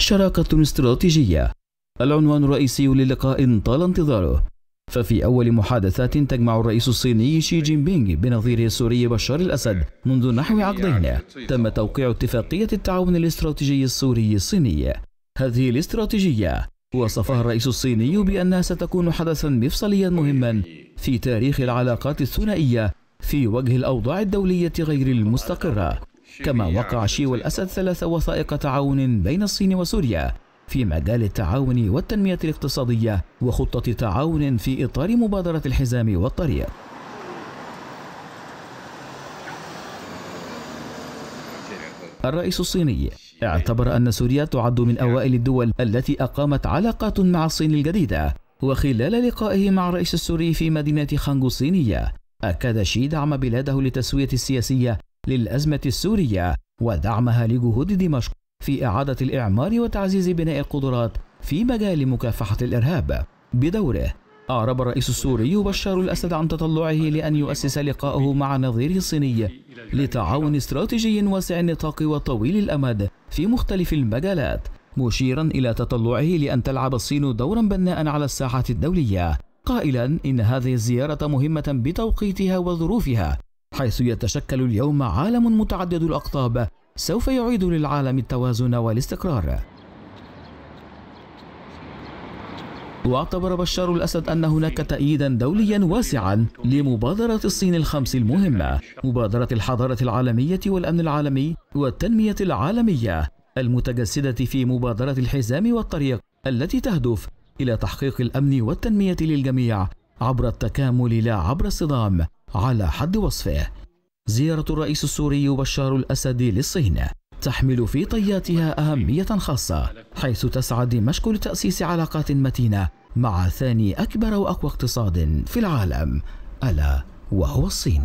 شراكة استراتيجية العنوان الرئيسي للقاء طال انتظاره ففي أول محادثات تجمع الرئيس الصيني شي جين بينغ بنظيره السوري بشار الأسد منذ نحو عقدين تم توقيع اتفاقية التعاون الاستراتيجي السوري الصيني هذه الاستراتيجية وصفها الرئيس الصيني بأنها ستكون حدثا مفصليا مهما في تاريخ العلاقات الثنائية في وجه الأوضاع الدولية غير المستقرة كما وقع شيو الأسد ثلاث وثائق تعاون بين الصين وسوريا في مجال التعاون والتنمية الاقتصادية وخطة تعاون في إطار مبادرة الحزام والطريق الرئيس الصيني اعتبر أن سوريا تعد من أوائل الدول التي أقامت علاقات مع الصين الجديدة وخلال لقائه مع الرئيس السوري في مدينة خانغو الصينية أكد شي دعم بلاده للتسوية السياسية للأزمة السورية ودعمها لجهود دمشق في إعادة الإعمار وتعزيز بناء القدرات في مجال مكافحة الإرهاب بدوره أعرب الرئيس السوري بشار الأسد عن تطلعه لأن يؤسس لقاءه مع نظيره الصيني لتعاون استراتيجي واسع النطاق وطويل الأمد في مختلف المجالات مشيرا إلى تطلعه لأن تلعب الصين دورا بناء على الساحة الدولية قائلا إن هذه الزيارة مهمة بتوقيتها وظروفها حيث يتشكل اليوم عالم متعدد الأقطاب سوف يعيد للعالم التوازن والاستقرار واعتبر بشار الأسد أن هناك تأييدا دوليا واسعا لمبادرة الصين الخمس المهمة مبادرة الحضارة العالمية والأمن العالمي والتنمية العالمية المتجسدة في مبادرة الحزام والطريق التي تهدف إلى تحقيق الأمن والتنمية للجميع عبر التكامل لا عبر الصدام على حد وصفه زيارة الرئيس السوري بشار الأسد للصين تحمل في طياتها أهمية خاصة حيث تسعى دمشق لتأسيس علاقات متينة مع ثاني أكبر وأقوى اقتصاد في العالم ألا وهو الصين